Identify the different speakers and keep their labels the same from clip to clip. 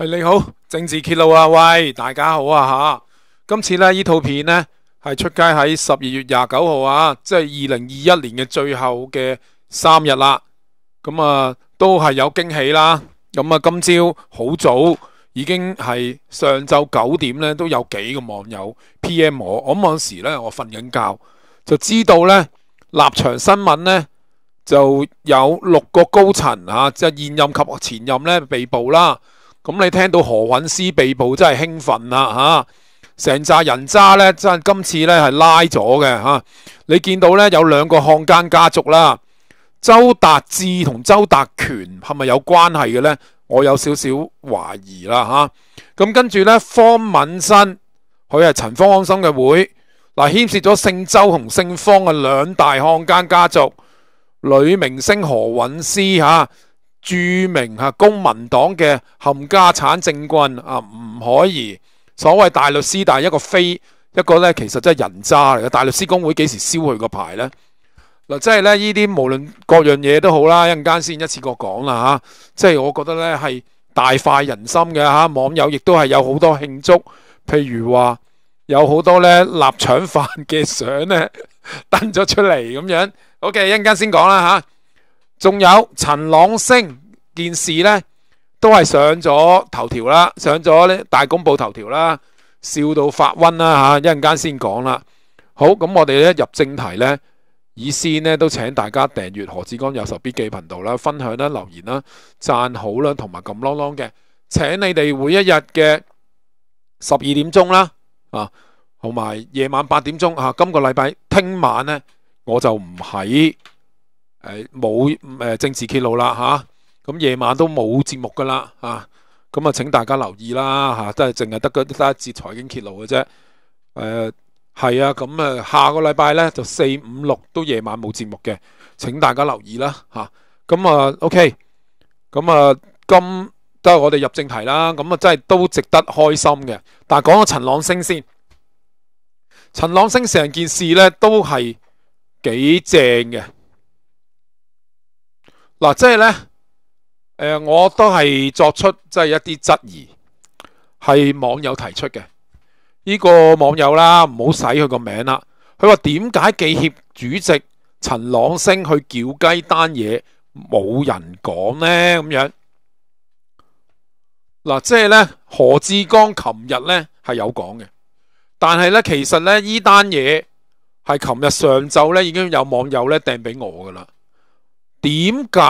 Speaker 1: 喂，你好，政治揭露啊！喂，大家好啊吓，今次咧呢套片呢，系出街喺十二月廿九号啊，即系二零二一年嘅最后嘅三日啦。咁啊，都系有惊喜啦。咁啊，今朝好早已经系上昼九点咧，都有几个网友 P.M 我，我嗰时咧我瞓紧觉，就知道咧立场新闻呢，就有六个高层啊，即系现任及前任咧被捕啦。咁你聽到何韻詩被捕真係興奮啦吓，成扎人渣咧，真係今次咧係拉咗嘅吓。你見到咧有兩個漢奸家族啦，周達志同周達權係咪有關係嘅呢？我有少少懷疑啦吓。咁跟住咧，方敏新佢係陳方安生嘅會嗱，牽涉咗姓周同姓方嘅兩大漢奸家族，女明星何韻詩嚇。著名吓公民黨嘅冚家產政棍啊，唔可以所謂大律師，但係一個非一個咧，其實真係人渣嚟嘅。大律師公會幾時燒佢個牌咧？嗱，即係咧呢啲無論各樣嘢都好啦，一陣間先一次過講啦吓。即係我覺得咧係大快人心嘅吓，網友亦都係有好多慶祝，譬如話有好多咧臘腸飯嘅相咧 登咗出嚟咁樣。OK，一陣間先講啦嚇。仲有陳朗星件事呢，都係上咗頭條啦，上咗呢大公報頭條啦，笑到發瘟啦吓，一陣間先講啦。好咁，我哋咧入正題呢，以先呢都請大家訂閱何志剛有仇筆記頻道啦，分享啦、留言啦、赞好啦，同埋撳啷啷嘅。請你哋每一日嘅十二點鐘啦，啊，同埋夜晚八點鐘啊。今個禮拜聽晚呢，我就唔喺。诶，冇诶政治揭露啦吓，咁夜晚都冇节目噶啦吓，咁啊请大家留意啦吓，都系净系得嗰得一节财经揭露嘅啫。诶，系啊，咁啊下个礼拜咧就四五六都夜晚冇节目嘅，请大家留意啦吓。咁啊，OK，咁啊今都系我哋入正题啦。咁啊真系都值得开心嘅。但系讲个陈朗星先，陈朗星成件事咧都系几正嘅。嗱，即系咧，诶，我都系作出即系一啲质疑，系网友提出嘅。呢个网友啦，唔好使佢个名啦。佢话点解记协主席陈朗升去叫鸡单嘢冇人讲呢？咁样嗱，即系咧何志刚，琴日咧系有讲嘅，但系咧其实咧呢单嘢系琴日上昼咧已经有网友咧订俾我噶啦。点解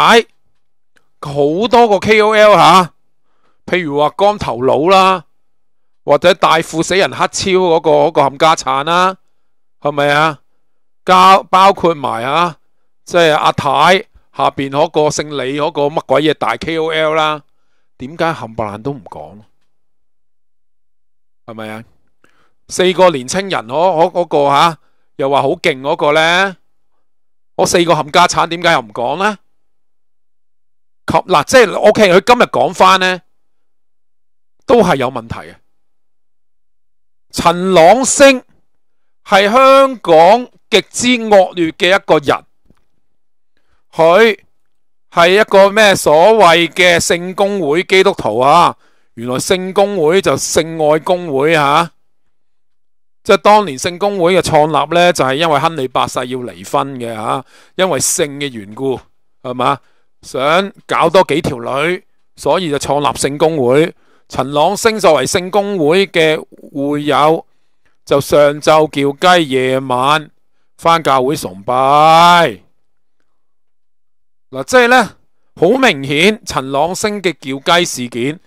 Speaker 1: 好多个 KOL 吓？譬如话光头佬啦，或者大富死人黑超嗰个嗰个冚家铲啦，系咪啊？包包括埋啊，即系阿太下边嗰个姓李嗰个乜鬼嘢大 KOL 啦？点解冚唪唥都唔讲？系咪啊？四个年青人嗰个吓，又话好劲嗰个呢。我四个冚家产点解又唔讲呢？及嗱，即系 O K，佢今日讲翻呢，都系有问题嘅。陈朗星系香港极之恶劣嘅一个人，佢系一个咩所谓嘅圣公会基督徒啊？原来圣公会就圣爱公会啊？即系当年圣公会嘅创立咧，就系因为亨利八世要离婚嘅吓，因为性嘅缘故系嘛，想搞多几条女，所以就创立圣公会。陈朗星作为圣公会嘅会友，就上昼叫鸡，夜晚翻教会崇拜。嗱，即系咧好明显，陈朗星嘅叫鸡事件，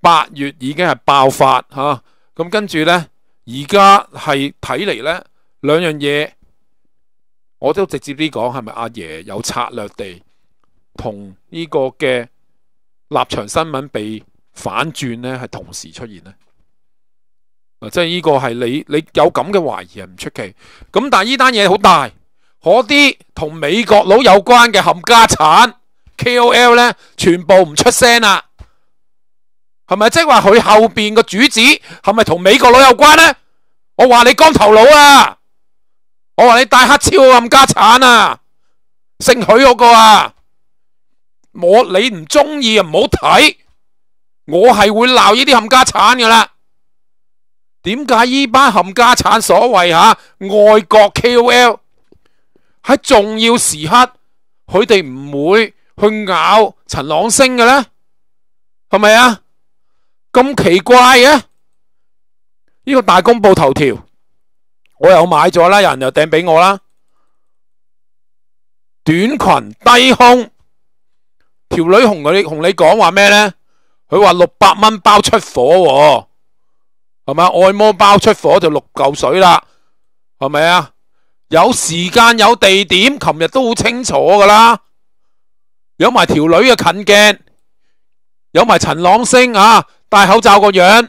Speaker 1: 八月已经系爆发吓，咁跟住咧。而家系睇嚟呢兩樣嘢我都直接啲講，係咪阿爺有策略地同呢個嘅立場新聞被反轉呢？係同時出現呢？即係呢個係你你有咁嘅懷疑系唔出奇。咁但係呢單嘢好大，嗰啲同美國佬有關嘅冚家產 KOL 呢，全部唔出聲啦，係咪即係話佢後边個主旨係咪同美國佬有關呢？我话你光头佬啊！我话你带黑超冚家产啊！姓许嗰个啊！我你唔中意啊，唔好睇。我系会闹呢啲冚家产噶啦。点解呢班冚家产所谓吓外国 KOL 喺重要时刻佢哋唔会去咬陈朗星嘅咧？系咪啊？咁奇怪嘅？呢个大公布头条，我又买咗啦，有人又掟俾我啦。短裙低胸，条女同你同你讲话咩呢？佢话六百蚊包出火，系咪？按摩包出火就六嚿水啦，系咪啊？有时间有地点，琴日都好清楚噶啦。有埋条女嘅近镜，有埋陈朗星啊，戴口罩个样。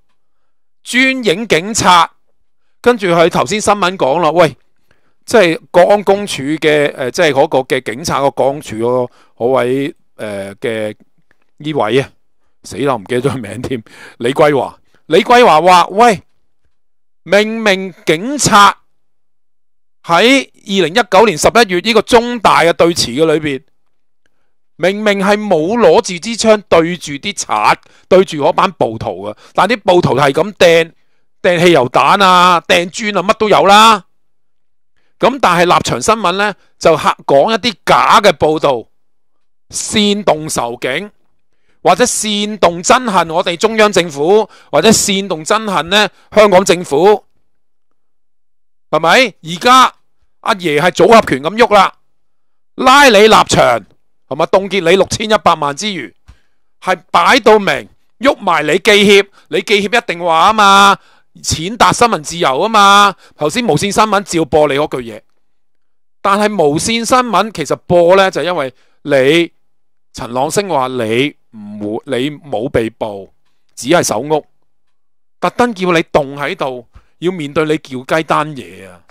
Speaker 1: 专影警察，跟住佢头先新闻讲啦，喂，即系国安公署嘅诶，即系嗰个嘅警察个公署嗰嗰位诶嘅呢位啊，死啦，唔记得咗名添。李桂华，李桂华话喂，命明警察喺二零一九年十一月呢个中大嘅对峙嘅里边。明明係冇攞住支槍對住啲賊，對住嗰班暴徒啊，但啲暴徒係咁掟掟汽油彈啊，掟磚啊，乜都有啦。咁但係立場新聞呢，就吓講一啲假嘅報導，煽動仇警，或者煽動憎恨我哋中央政府，或者煽動憎恨呢香港政府，係咪？而家阿爺係組合拳咁喐啦，拉你立場。系埋冻结你六千一百万之余，系摆到明，喐埋你记协，你记协一定话啊嘛，践踏新闻自由啊嘛。头先无线新闻照播你嗰句嘢，但系无线新闻其实播呢，就因为你陈朗星话你唔你冇被捕，只系守屋，特登叫你冻喺度，要面对你叫鸡单嘢啊，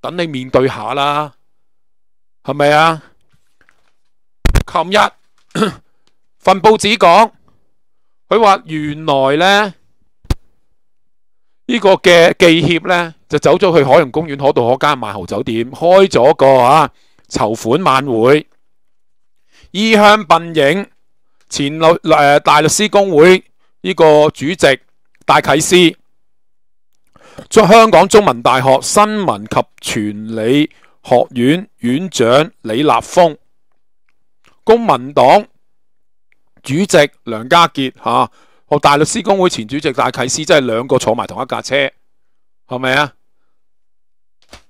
Speaker 1: 等你面对下啦，系咪啊？琴日份报纸讲，佢话原来呢，呢个嘅记协呢，就走咗去海洋公园可到可间万豪酒店开咗个啊筹款晚会，衣香鬓影前律诶大律师工会呢个主席戴启师，将香港中文大学新闻及传理学院院长李立峰。公民党主席梁家杰吓，和大律师公会前主席大启师，即系两个坐埋同一架车，系咪啊？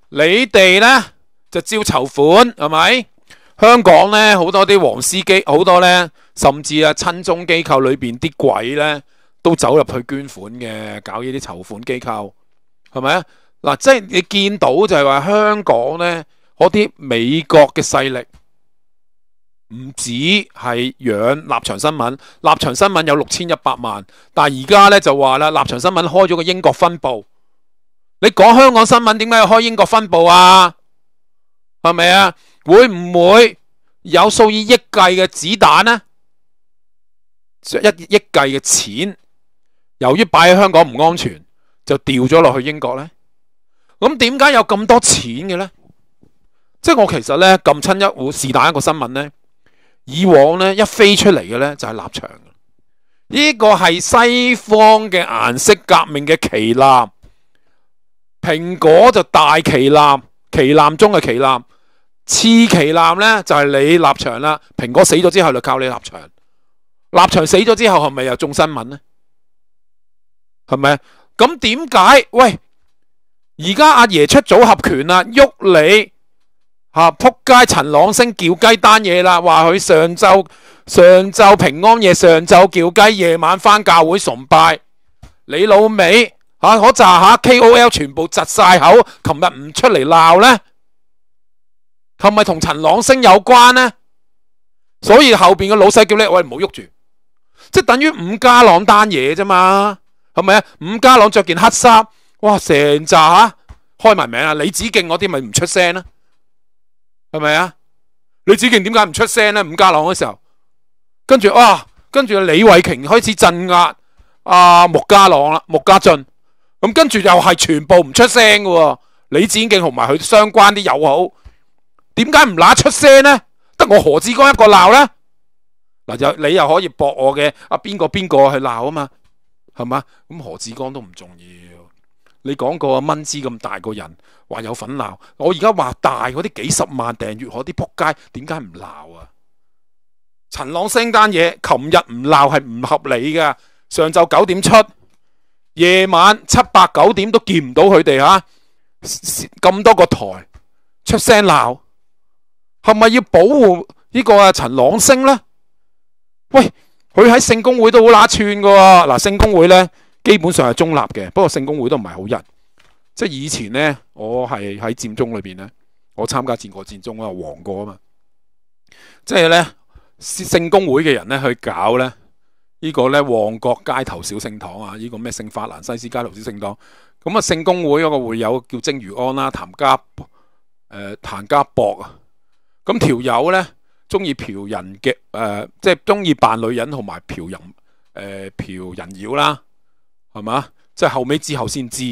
Speaker 1: 你哋呢就招筹款，系咪？香港呢好多啲黄司机，好多呢，甚至啊亲中机构里边啲鬼呢都走入去捐款嘅，搞呢啲筹款机构，系咪啊？嗱，即系你见到就系话香港呢嗰啲美国嘅势力。唔止係養立場新聞，立場新聞有六千一百萬，但而家咧就話啦，立場新聞開咗個英國分部。你講香港新聞點解要開英國分部啊？係咪啊？會唔會有數以億計嘅子彈呢？一億計嘅錢，由於擺喺香港唔安全，就掉咗落去英國呢？咁點解有咁多錢嘅呢？即系我其實呢，咁親一户是但一個新聞呢。以往咧一飞出嚟嘅咧就系立场，呢个系西方嘅颜色革命嘅旗舰，苹果就大旗舰，旗舰中嘅旗舰，次旗舰咧就系你立场啦。苹果死咗之后就靠你立场，立场死咗之后系咪又中新闻呢？系咪咁点解？喂，而家阿爷出组合拳啦，喐你。吓扑街，陈朗星叫鸡单嘢啦。话佢上昼上昼平安夜上昼叫鸡，夜晚翻教会崇拜。你老味吓可咋吓 K O L 全部窒晒口。琴日唔出嚟闹呢？系咪同陈朗星有关呢？所以后边个老细叫你喂唔好喐住，即系等于五家朗单嘢啫嘛，系咪啊？五家朗着件黑衫，哇，成扎吓开埋名啊！李子敬嗰啲咪唔出声啊。系咪啊？李子敬点解唔出声咧？伍家朗嘅时候，跟住哇，跟住李慧琼开始镇压阿穆家朗啦，穆家俊咁，跟住又系全部唔出声嘅。李子敬同埋佢相关啲友好，点解唔嗱出声咧？得我何志刚一个闹咧嗱，又你又可以驳我嘅阿边个边个去闹啊嘛，系嘛？咁何志刚都唔重要。你講個蚊子咁大個人話有份鬧，我而家話大嗰啲幾十萬訂阅可啲扑街，點解唔鬧啊？陳朗星間嘢，琴日唔鬧係唔合理噶。上晝九點出，夜晚七八九點都見唔到佢哋吓，咁多個台出聲鬧，係咪要保護呢個啊陳朗星呢？喂，佢喺聖公會都好乸串噶喎，嗱聖公會呢。基本上係中立嘅，不過聖公會都唔係好人，即係以前呢，我係喺佔中裏面呢，我參加戰過佔中啊，黃過啊嘛。即係呢，聖公會嘅人呢去搞呢。呢個呢，旺角街頭小聖堂啊，呢個咩聖法蘭西斯街頭小聖堂咁啊。聖公會嗰個會友叫蒸如安啦，譚家誒譚家博啊。咁條友呢，中意嫖人嘅誒，即係中意扮女人同埋嫖人誒嫖人妖啦。系嘛？即系后尾之后先知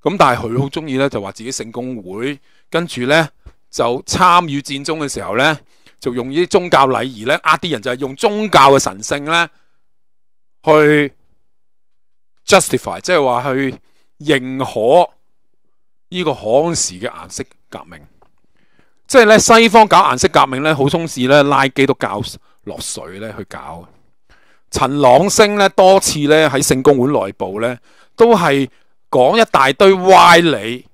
Speaker 1: 咁但系佢好中意咧，就话自己圣公会，跟住咧就参与战争嘅时候咧，就用呢啲宗教礼仪咧，呃啲人就系用宗教嘅神圣咧去 justify，即系话去认可呢个康时嘅颜色革命。即系咧西方搞颜色革命咧，好中意咧拉基督教落水咧去搞。陈朗星咧多次咧喺圣公会内部咧都系讲一大堆歪理，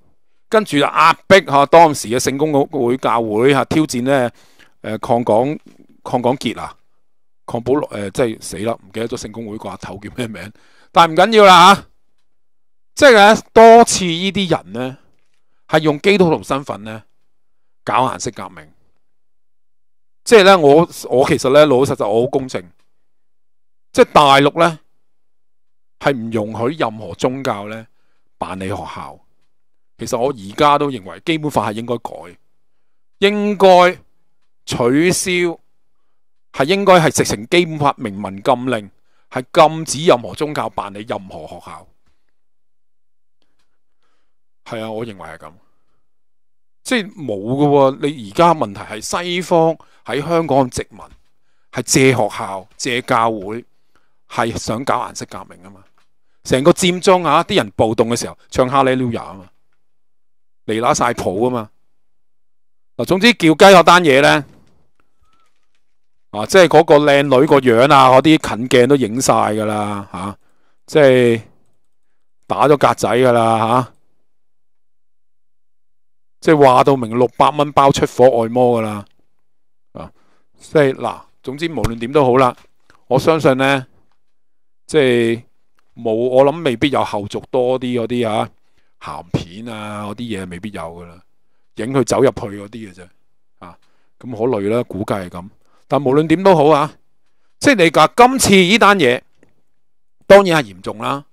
Speaker 1: 跟住就压迫吓当时嘅圣公会教会吓挑战咧诶抗港抗港杰啊抗保罗诶即系死啦唔记得咗圣公会个阿头叫咩名，但系唔紧要啦吓，即系咧多次呢啲人咧系用基督徒身份咧搞颜色革命，即系咧我我其实咧老老实实我好公正。即係大陸呢，係唔容許任何宗教呢辦理學校。其實我而家都認為基本法係應該改，應該取消，係應該係直成基本法明文禁令，係禁止任何宗教辦理任何學校。係啊，我認為係咁，即係冇噶喎。你而家問題係西方喺香港殖民，係借學校借教會。係想搞顏色革命啊嘛！成個佔中啊，啲人暴動嘅時候唱《哈里遜啊》嘛，嚟拿晒譜啊嘛。嗱，總之叫雞嗰單嘢咧啊，即係嗰個靚女個樣啊，嗰啲近鏡都影晒㗎啦嚇，即係打咗格仔㗎啦嚇，即係話到明六百蚊包出火按摩㗎啦啊，即係嗱，總之無論點都好啦，我相信咧。即系冇，我谂未必有后续多啲嗰啲啊咸片啊嗰啲嘢，未必有噶啦，影佢走入去嗰啲嘅啫啊，咁可虑啦，估计系咁。但无论点都好啊，即系你话今次呢单嘢，当然系严重啦。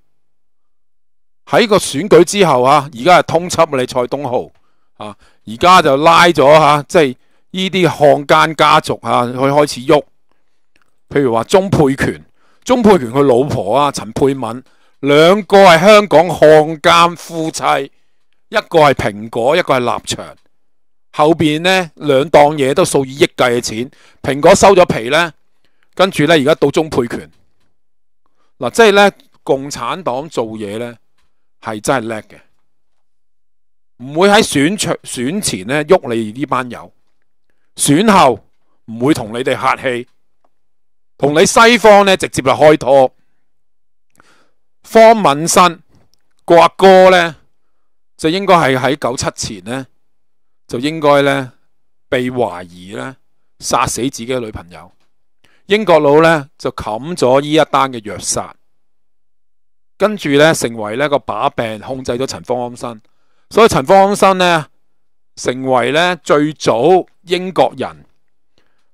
Speaker 1: 喺个选举之后啊，而家系通缉你蔡东浩啊，而家就拉咗吓，即系呢啲汉奸家族啊，佢开始喐，譬如话中配权。钟佩权佢老婆啊，陈佩敏，两个系香港汉奸夫妻，一个系苹果，一个系立场。后边呢两档嘢都数以亿计嘅钱，苹果收咗皮呢，跟住呢而家到钟佩权嗱，即系呢共产党做嘢呢系真系叻嘅，唔会喺选场选前呢喐你呢班友，选后唔会同你哋客气。同你西方咧直接就開拖，方敏新郭哥咧就應該係喺九七前咧就應該咧被懷疑咧殺死自己嘅女朋友，英國佬咧就冚咗呢一單嘅虐殺，跟住咧成為咧個把柄控制咗陳方安生，所以陳方安生咧成為咧最早英國人。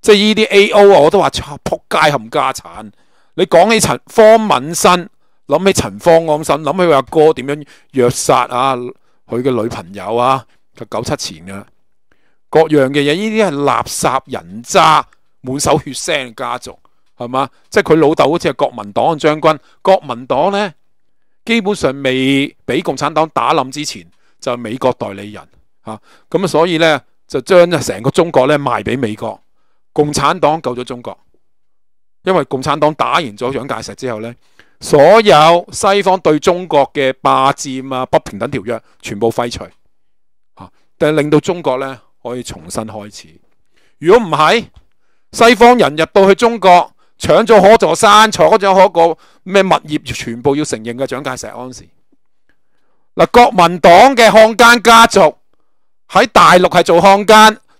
Speaker 1: 即系呢啲 A.O. 啊，我都话扑街冚家产。你讲起陈方敏新，谂起陈方安新，谂起佢阿哥点样虐杀啊佢嘅女朋友啊，佢九七前嘅各样嘅嘢，呢啲系垃圾人渣，满手血腥家族系嘛？即系佢老豆好似系国民党将军，国民党呢，基本上未俾共产党打冧之前，就美国代理人吓咁啊，所以呢，就将成个中国呢卖俾美国。共产党救咗中国，因为共产党打完咗蒋介石之后呢，所有西方对中国嘅霸占啊、不平等条约全部废除，吓，就令到中国呢可以重新开始。如果唔系，西方人入到去中国抢咗可座山、坐咗嗰个咩物业，全部要承认嘅蒋介石安时。嗱，国民党嘅汉奸家族喺大陆系做汉奸。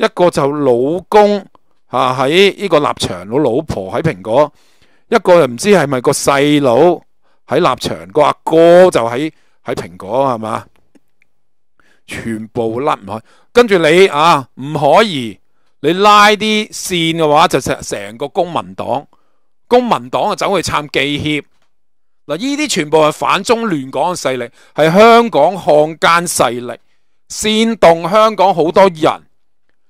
Speaker 1: 一个就老公吓喺呢个立场，老老婆喺苹果；一个又唔知系咪个细佬喺立场，个阿哥就喺喺苹果，系嘛？全部甩唔开。跟住你啊，唔可以你拉啲线嘅话，就成成个公民党，公民党啊走去参记协。嗱。呢啲全部系反中乱港嘅势力，系香港汉奸势力煽动香港好多人。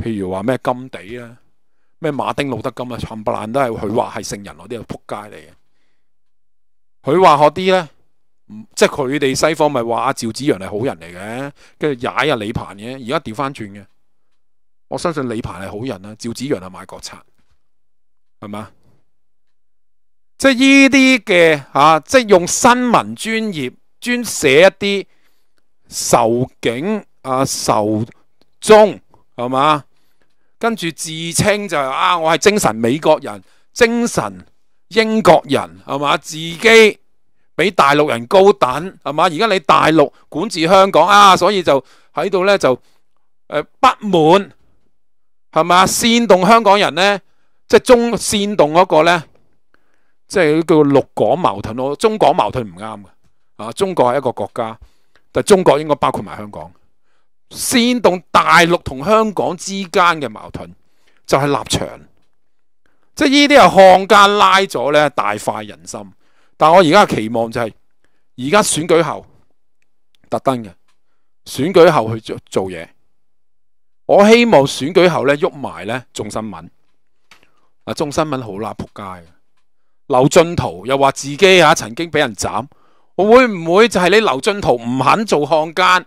Speaker 1: 譬如话咩金地啊，咩马丁路德金啊，冚唪唥都系佢话系圣人，嗰啲系扑街嚟嘅。佢话嗰啲咧，即系佢哋西方咪话阿赵子阳系好人嚟嘅，跟住踩阿李鹏嘅，而家调翻转嘅。我相信李鹏系好人啦，赵子阳系卖国策，系嘛？即系呢啲嘅吓，即系用新闻专业专写一啲仇警啊仇中系嘛？跟住自稱就係啊，我係精神美國人、精神英國人，係嘛？自己比大陸人高等，係嘛？而家你大陸管治香港啊，所以就喺度咧就誒不滿，係嘛？煽動香港人咧，即係中煽動嗰個咧，即係叫六港矛盾咯。中港矛盾唔啱嘅啊，中國係一個國家，但中國應該包括埋香港。煽动大陆同香港之间嘅矛盾就系立场，即系呢啲系汉奸拉咗咧，大快人心。但我而家嘅期望就系，而家选举后特登嘅选举后去做做嘢。我希望选举后咧喐埋咧，中新闻啊，中新闻好啦，仆街。刘俊涛又话自己啊曾经俾人斩，会唔会就系你刘俊涛唔肯做汉奸？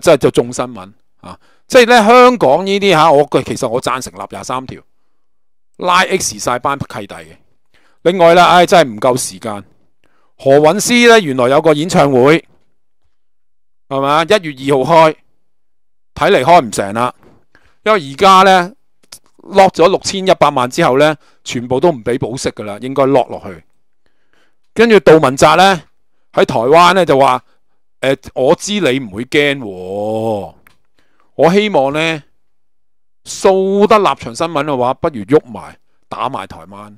Speaker 1: 即係就重新聞啊！即係咧香港呢啲吓，我其實我贊成立廿三條，拉 X 晒班契弟嘅。另外啦，唉，真係唔夠時間。何韻詩咧原來有個演唱會，係嘛一月二號開，睇嚟開唔成啦。因為而家咧落咗六千一百萬之後咧，全部都唔俾保释噶啦，應該落落去。跟住杜文澤咧喺台灣咧就話。我知你唔會驚喎。我希望呢，扫得立場新聞嘅話，不如喐埋打埋台灣。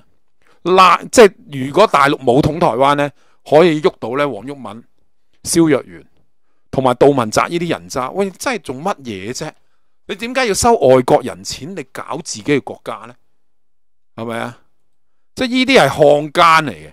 Speaker 1: 嗱，即係如果大陸冇統台灣呢，可以喐到呢黄毓敏、蕭若元同埋杜文澤呢啲人渣。喂，真係做乜嘢啫？你點解要收外國人錢？你搞自己嘅國家呢？係咪啊？即係呢啲係漢奸嚟嘅。